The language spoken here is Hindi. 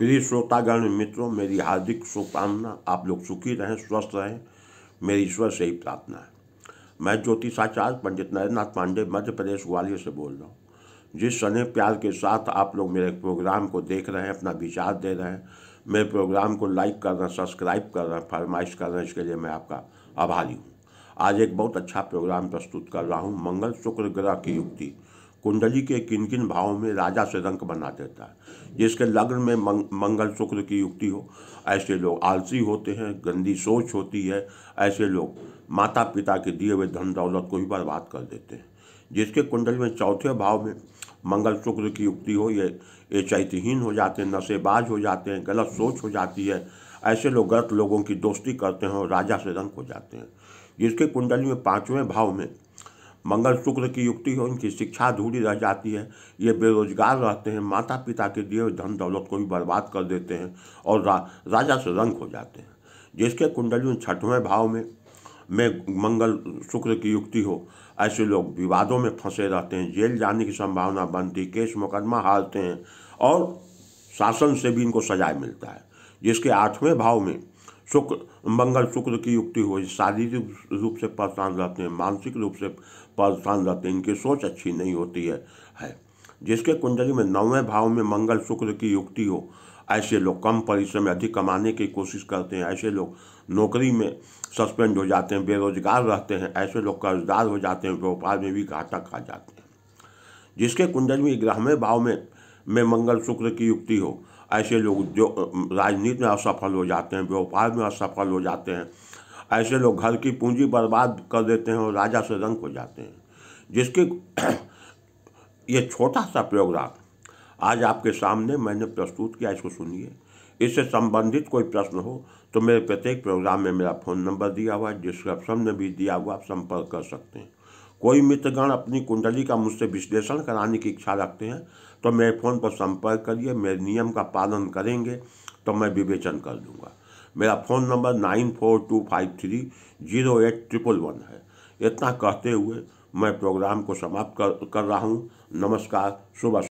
प्रिय श्रोतागण मित्रों मेरी हार्दिक शुभकामना आप लोग सुखी रहें स्वस्थ रहें मेरी ईश्वर से ही प्रार्थना है मैं ज्योतिषाचार्य पंडित नाथ पांडे मध्य प्रदेश ग्वालियर से बोल रहा हूँ जिस स्नेह प्यार के साथ आप लोग मेरे प्रोग्राम को देख रहे हैं अपना विचार दे रहे हैं मेरे प्रोग्राम को लाइक कर रहे हैं सब्सक्राइब कर रहे हैं फरमाइश कर रहे हैं इसके लिए मैं आपका आभारी हूँ आज एक बहुत अच्छा प्रोग्राम प्रस्तुत कर रहा हूँ मंगल शुक्र ग्रह की युक्ति कुंडली के किन किन भावों में राजा से रंक बना देता है जिसके लग्न में मंग, मंगल शुक्र की युक्ति हो ऐसे लोग आलसी होते हैं गंदी सोच होती है ऐसे लोग माता पिता के दिए हुए धन दौलत को ही बर्बाद कर देते हैं जिसके कुंडली में चौथे भाव में मंगल शुक्र की युक्ति हो ये ये चैत्यहीन हो जाते हैं नशेबाज हो जाते हैं गलत सोच हो जाती है ऐसे लोग गलत लोगों की दोस्ती करते हैं और राजा से रंक हो जाते हैं जिसके कुंडली में पाँचवें भाव में मंगल शुक्र की युक्ति हो इनकी शिक्षा अधूरी रह जाती है ये बेरोजगार रहते हैं माता पिता के दिए धन दौलत को भी बर्बाद कर देते हैं और रा, राजा से रंग हो जाते हैं जिसके कुंडली में छठवें भाव में में मंगल शुक्र की युक्ति हो ऐसे लोग विवादों में फंसे रहते हैं जेल जाने की संभावना बनती केस मुकदमा हारते हैं और शासन से भी इनको सजाए मिलता है जिसके आठवें भाव में शुक्र मंगल शुक्र की युक्ति हो शारीरिक रूप से परेशान रहते हैं मानसिक रूप से परेशान रहते हैं इनकी सोच अच्छी नहीं होती है, है। जिसके कुंडली में नौवें भाव में मंगल शुक्र की युक्ति हो ऐसे लोग कम परिश्रम में अधिक कमाने की कोशिश करते हैं ऐसे लोग नौकरी में सस्पेंड हो जाते हैं बेरोजगार रहते हैं ऐसे लोग कर्जदार हो जाते हैं व्यापार में भी घाटा खा जाते हैं जिसके कुंडली में ग्रहवें भाव में में मंगल शुक्र की युक्ति हो ऐसे लोग जो राजनीति में असफल हो जाते हैं व्यापार में असफल हो जाते हैं ऐसे लोग घर की पूंजी बर्बाद कर देते हैं और राजा से रंग हो जाते हैं जिसके ये छोटा सा प्रोग्राम आज आपके सामने मैंने प्रस्तुत किया इसको सुनिए इससे संबंधित कोई प्रश्न हो तो मेरे प्रत्येक प्रोग्राम में मेरा फ़ोन नंबर दिया हुआ है डिस्क्रिप्शन में भी दिया हुआ आप संपर्क कर सकते हैं कोई मित्रगण अपनी कुंडली का मुझसे विश्लेषण कराने की इच्छा रखते हैं तो मेरे फ़ोन पर संपर्क करिए मेरे नियम का पालन करेंगे तो मैं विवेचन कर दूंगा मेरा phone number nine four two five three zero eight triple one है इतना कहते हुए मैं प्रोग्राम को समाप्त कर, कर रहा हूँ नमस्कार सुबह